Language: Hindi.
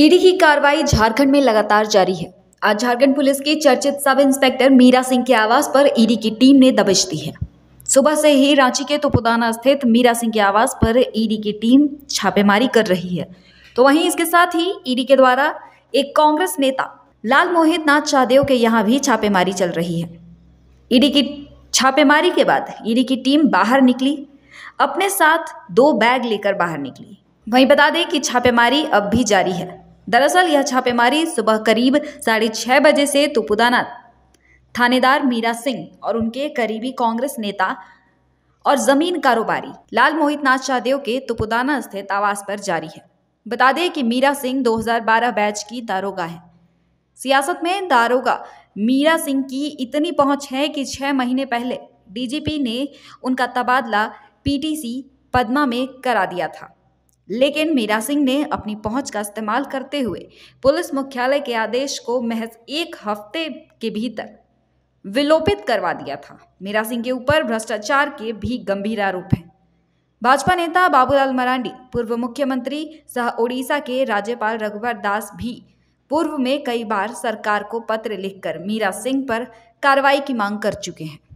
ईडी की कार्रवाई झारखंड में लगातार जारी है आज झारखंड पुलिस के चर्चित सब इंस्पेक्टर मीरा सिंह के आवास पर ईडी की टीम ने दबिश दी है सुबह से ही रांची के तुपुदाना स्थित मीरा सिंह के आवास पर ईडी की टीम छापेमारी कर रही है तो वहीं इसके साथ ही ईडी के द्वारा एक कांग्रेस नेता लाल मोहित नाथ चादेव के यहाँ भी छापेमारी चल रही है ईडी की छापेमारी के बाद ईडी की टीम बाहर निकली अपने साथ दो बैग लेकर बाहर निकली वहीं बता दें कि छापेमारी अब भी जारी है दरअसल यह छापेमारी सुबह करीब साढ़े छः बजे से तुपुदाना थानेदार मीरा सिंह और उनके करीबी कांग्रेस नेता और जमीन कारोबारी लाल मोहित नाथ शाहदेव के तुपुदाना स्थित आवास पर जारी है बता दें कि मीरा सिंह 2012 बैच की दारोगा है सियासत में दारोगा मीरा सिंह की इतनी पहुंच है कि छः महीने पहले डीजीपी ने उनका तबादला पीटीसी पदमा में करा दिया था लेकिन मीरा सिंह ने अपनी पहुंच का इस्तेमाल करते हुए पुलिस मुख्यालय के आदेश को महज एक हफ्ते के भीतर विलोपित करवा दिया था मीरा सिंह के ऊपर भ्रष्टाचार के भी गंभीर आरोप हैं भाजपा नेता बाबूलाल मरांडी पूर्व मुख्यमंत्री सह ओडिशा के राज्यपाल रघुवर दास भी पूर्व में कई बार सरकार को पत्र लिखकर मीरा सिंह पर कार्रवाई की मांग कर चुके हैं